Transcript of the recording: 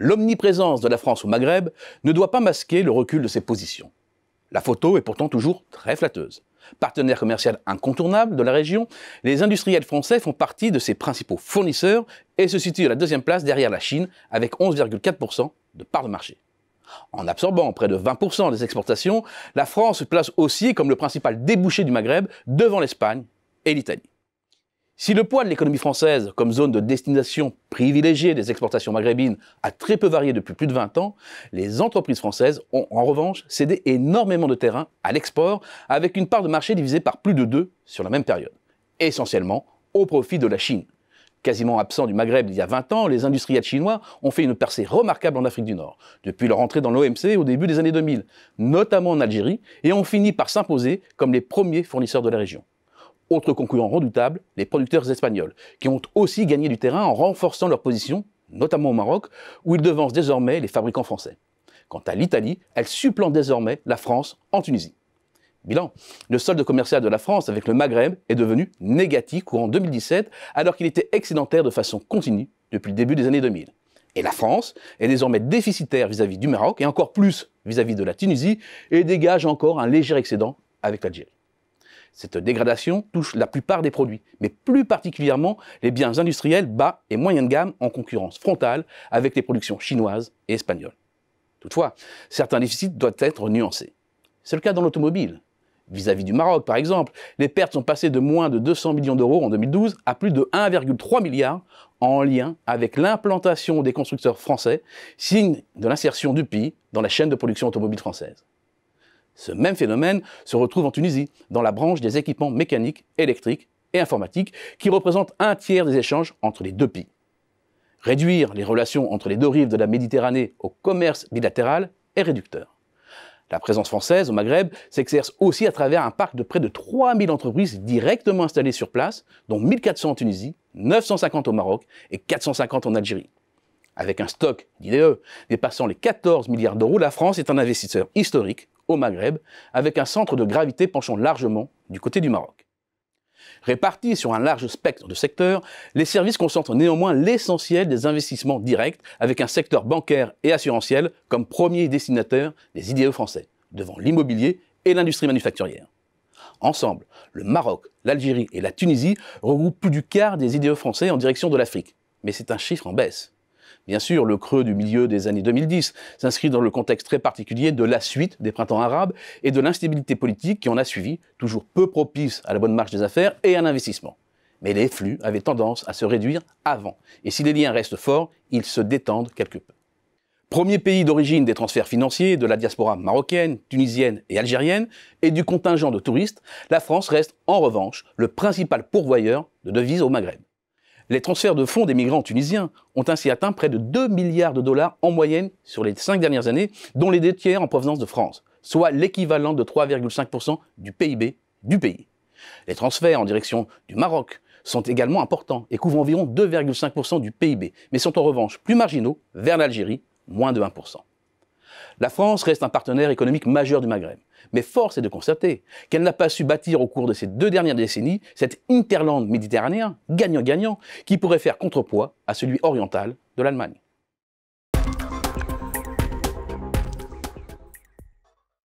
L'omniprésence de la France au Maghreb ne doit pas masquer le recul de ses positions. La photo est pourtant toujours très flatteuse. Partenaire commercial incontournable de la région, les industriels français font partie de ses principaux fournisseurs et se situent à la deuxième place derrière la Chine avec 11,4% de part de marché. En absorbant près de 20% des exportations, la France se place aussi comme le principal débouché du Maghreb devant l'Espagne et l'Italie. Si le poids de l'économie française comme zone de destination privilégiée des exportations maghrébines a très peu varié depuis plus de 20 ans, les entreprises françaises ont en revanche cédé énormément de terrain à l'export, avec une part de marché divisée par plus de deux sur la même période, essentiellement au profit de la Chine. Quasiment absent du Maghreb il y a 20 ans, les industriels chinois ont fait une percée remarquable en Afrique du Nord, depuis leur entrée dans l'OMC au début des années 2000, notamment en Algérie, et ont fini par s'imposer comme les premiers fournisseurs de la région. Autre concurrent redoutable, les producteurs espagnols, qui ont aussi gagné du terrain en renforçant leur position, notamment au Maroc, où ils devancent désormais les fabricants français. Quant à l'Italie, elle supplante désormais la France en Tunisie. Bilan, le solde commercial de la France avec le Maghreb est devenu négatif courant 2017, alors qu'il était excédentaire de façon continue depuis le début des années 2000. Et la France est désormais déficitaire vis-à-vis -vis du Maroc et encore plus vis à -vis de la Tunisie et dégage encore un léger excédent avec l'Algérie. Cette dégradation touche la plupart des produits, mais plus particulièrement les biens industriels bas et moyens de gamme en concurrence frontale avec les productions chinoises et espagnoles. Toutefois, certains déficits doivent être nuancés. C'est le cas dans l'automobile. Vis-à-vis du Maroc, par exemple, les pertes sont passées de moins de 200 millions d'euros en 2012 à plus de 1,3 milliard en lien avec l'implantation des constructeurs français, signe de l'insertion du pays dans la chaîne de production automobile française. Ce même phénomène se retrouve en Tunisie, dans la branche des équipements mécaniques, électriques et informatiques, qui représente un tiers des échanges entre les deux pays. Réduire les relations entre les deux rives de la Méditerranée au commerce bilatéral est réducteur. La présence française au Maghreb s'exerce aussi à travers un parc de près de 3000 entreprises directement installées sur place, dont 1400 en Tunisie, 950 au Maroc et 450 en Algérie. Avec un stock d'IDE e, dépassant les 14 milliards d'euros, la France est un investisseur historique au Maghreb, avec un centre de gravité penchant largement du côté du Maroc. Répartis sur un large spectre de secteurs, les services concentrent néanmoins l'essentiel des investissements directs avec un secteur bancaire et assurantiel comme premier destinataire des idéaux français, devant l'immobilier et l'industrie manufacturière. Ensemble, le Maroc, l'Algérie et la Tunisie regroupent plus du quart des idéaux français en direction de l'Afrique. Mais c'est un chiffre en baisse bien sûr, le creux du milieu des années 2010 s'inscrit dans le contexte très particulier de la suite des printemps arabes et de l'instabilité politique qui en a suivi, toujours peu propice à la bonne marche des affaires et à l'investissement. Mais les flux avaient tendance à se réduire avant, et si les liens restent forts, ils se détendent quelque peu. Premier pays d'origine des transferts financiers de la diaspora marocaine, tunisienne et algérienne et du contingent de touristes, la France reste en revanche le principal pourvoyeur de devises au Maghreb. Les transferts de fonds des migrants tunisiens ont ainsi atteint près de 2 milliards de dollars en moyenne sur les cinq dernières années, dont les deux tiers en provenance de France, soit l'équivalent de 3,5% du PIB du pays. Les transferts en direction du Maroc sont également importants et couvrent environ 2,5% du PIB, mais sont en revanche plus marginaux vers l'Algérie, moins de 1%. La France reste un partenaire économique majeur du Maghreb. Mais force est de constater qu'elle n'a pas su bâtir au cours de ces deux dernières décennies cet interland méditerranéen gagnant-gagnant qui pourrait faire contrepoids à celui oriental de l'Allemagne.